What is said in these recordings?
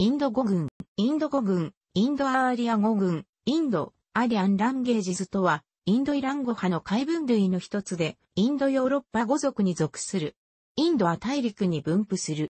インド語群、インド語群、インドアーリア語群、インド、アリアン・ランゲージズとは、インドイラン語派の海分類の一つで、インドヨーロッパ語族に属する。インドは大陸に分布する。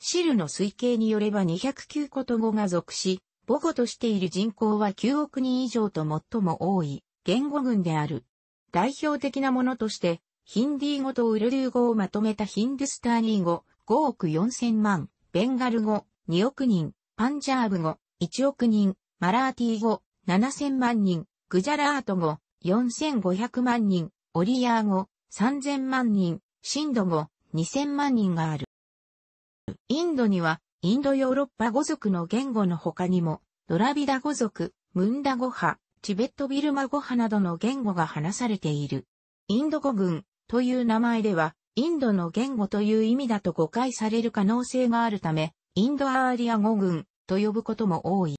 シルの推計によれば209個と語が属し、母語としている人口は9億人以上と最も多い言語群である。代表的なものとして、ヒンディー語とウルドゥー語をまとめたヒンドゥスターニー語、5億4千万、ベンガル語、2億人、パンジャーブ語、1億人、マラーティー語、7000万人、グジャラート語、4500万人、オリアー語、3000万人、シンド語、2000万人がある。インドには、インドヨーロッパ語族の言語の他にも、ドラビダ語族、ムンダ語派、チベットビルマ語派などの言語が話されている。インド語群という名前では、インドの言語という意味だと誤解される可能性があるため、インドアーリア語群と呼ぶことも多い。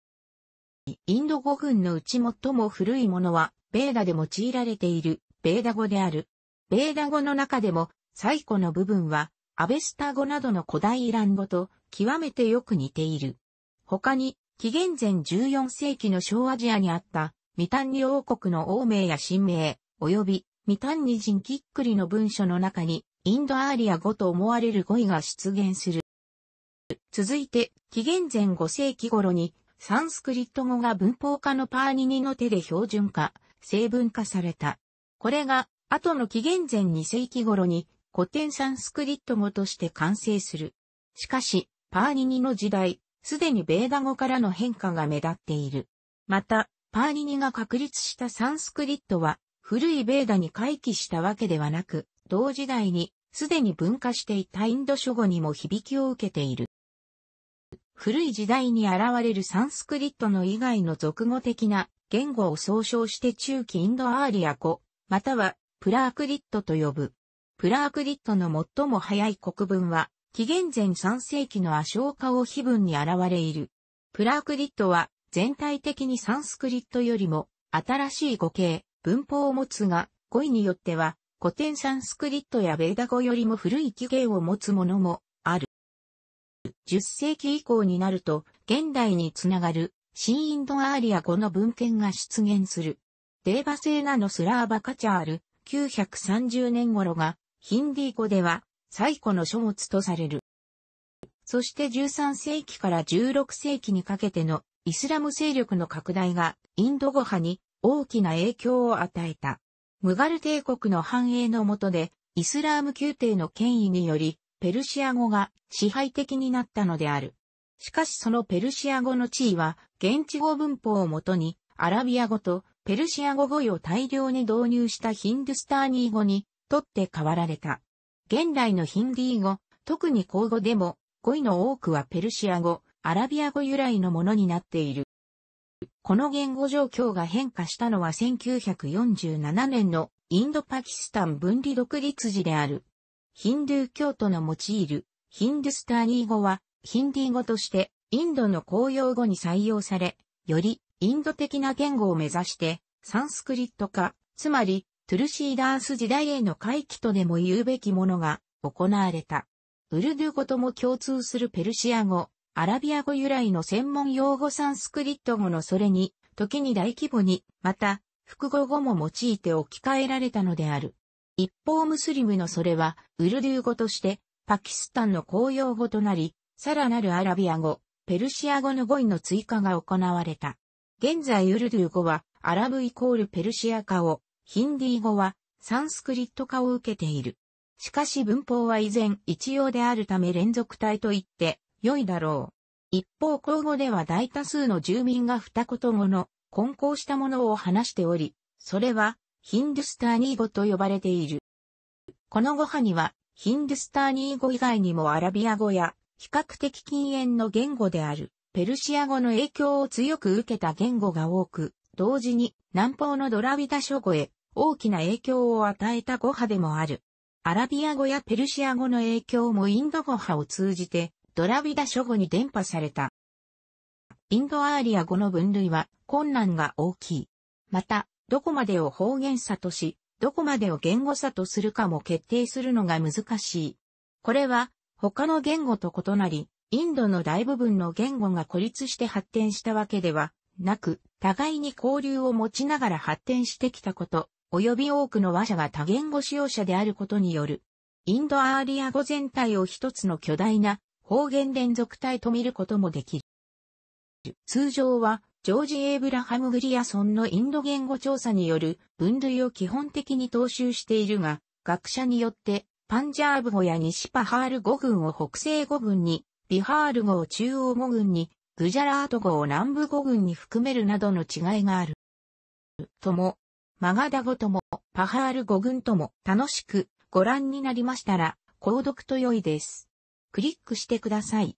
インド語群のうち最も古いものは、ベーダで用いられている、ベーダ語である。ベーダ語の中でも、最古の部分は、アベスタ語などの古代イラン語と極めてよく似ている。他に、紀元前14世紀の小アジアにあった、ミタンニ王国の王名や神名、及び、ミタンニ人きっくリの文書の中に、インドアーリア語と思われる語彙が出現する。続いて、紀元前5世紀頃に、サンスクリット語が文法家のパーニニの手で標準化、成分化された。これが、後の紀元前2世紀頃に、古典サンスクリット語として完成する。しかし、パーニニの時代、すでにベーダ語からの変化が目立っている。また、パーニニが確立したサンスクリットは、古いベーダに回帰したわけではなく、同時代に、すでに文化していたインド諸語にも響きを受けている。古い時代に現れるサンスクリットの以外の俗語的な言語を総称して中期インドアーリア語、またはプラークリットと呼ぶ。プラークリットの最も早い国文は、紀元前3世紀のアショウカ王碑文に現れいる。プラークリットは全体的にサンスクリットよりも新しい語形、文法を持つが、語彙によっては古典サンスクリットやベーダ語よりも古い起源を持つものも10世紀以降になると、現代につながる、新インドアーリア語の文献が出現する。デーバーなのスラーバカチャール、930年頃が、ヒンディー語では、最古の書物とされる。そして13世紀から16世紀にかけてのイスラム勢力の拡大がインド語派に大きな影響を与えた。ムガル帝国の繁栄のとでイスラーム宮廷の権威によりペルシア語が支配的になったのである。しかしそのペルシア語の地位は、現地語文法をもとに、アラビア語とペルシア語語彙を大量に導入したヒンドゥスターニー語に、とって変わられた。現代のヒンディー語、特に口語でも、語彙の多くはペルシア語、アラビア語由来のものになっている。この言語状況が変化したのは1947年のインドパキスタン分離独立時である。ヒンドゥー教徒の用いるヒンドゥスターニー語はヒンディー語としてインドの公用語に採用され、よりインド的な言語を目指してサンスクリット化、つまりトゥルシーダース時代への回帰とでも言うべきものが行われた。ウルドゥー語とも共通するペルシア語、アラビア語由来の専門用語サンスクリット語のそれに、時に大規模に、また、複語語も用いて置き換えられたのである。一方ムスリムのそれは、ウルドゥー語として、パキスタンの公用語となり、さらなるアラビア語、ペルシア語の語彙の追加が行われた。現在ウルドゥー語は、アラブイコールペルシア化を、ヒンディー語は、サンスクリット化を受けている。しかし文法は依然一様であるため連続体と言って良いだろう。一方口語では大多数の住民が二言語の混交したものを話しており、それはヒンドゥスターニー語と呼ばれている。この語派には、ヒンドゥスターニー語以外にもアラビア語や、比較的禁煙の言語である、ペルシア語の影響を強く受けた言語が多く、同時に南方のドラビダ諸語へ大きな影響を与えた語派でもある。アラビア語やペルシア語の影響もインド語派を通じてドラビダ諸語に伝播された。インドアーリア語の分類は困難が大きい。また、どこまでを方言差とし、どこまでを言語差とするかも決定するのが難しい。これは、他の言語と異なり、インドの大部分の言語が孤立して発展したわけではなく、互いに交流を持ちながら発展してきたこと、及び多くの話者が多言語使用者であることによる。インドアーリア語全体を一つの巨大な方言連続体と見ることもできる。通常はジョージ・エイブラハム・グリアソンのインド言語調査による分類を基本的に踏襲しているが、学者によって、パンジャーブ語や西パハール語群を北西語群に、ビハール語を中央語群に、グジャラート語を南部語群に含めるなどの違いがある。とも、マガダ語とも、パハール語群とも楽しくご覧になりましたら、購読と良いです。クリックしてください。